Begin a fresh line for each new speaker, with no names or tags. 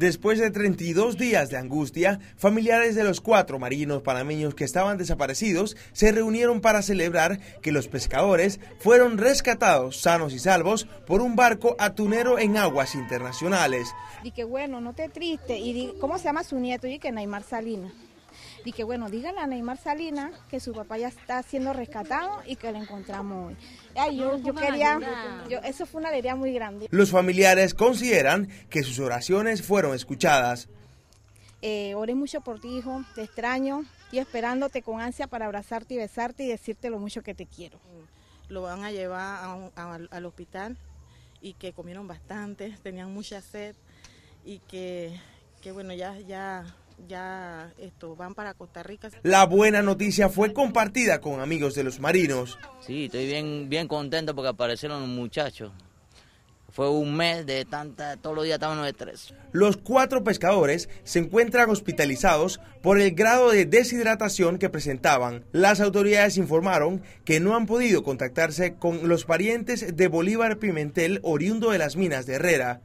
Después de 32 días de angustia, familiares de los cuatro marinos panameños que estaban desaparecidos se reunieron para celebrar que los pescadores fueron rescatados sanos y salvos por un barco atunero en aguas internacionales.
Y que bueno, no te triste. ¿Y cómo se llama su nieto? Y que Neymar Salinas. Y que bueno, díganle a Neymar salina que su papá ya está siendo rescatado y que lo encontramos hoy. yo, quería, eso fue una alegría muy grande. Los
familiares consideran que sus oraciones fueron escuchadas.
Eh, mucho por ti, hijo, te extraño y esperándote con ansia para abrazarte y besarte y decirte lo mucho que te quiero. Mm, lo van a llevar
al hospital y que comieron bastante, tenían mucha sed y que, que bueno, ya, ya ya esto, van para Costa Rica. La buena
noticia fue compartida con amigos de los marinos.
Sí, estoy bien, bien contento porque aparecieron los muchachos. Fue un mes de tanta, todos los días estábamos de tres.
Los cuatro pescadores se encuentran hospitalizados por el grado de deshidratación que presentaban. Las autoridades informaron que no han podido contactarse con los parientes de Bolívar Pimentel, oriundo de las minas de Herrera.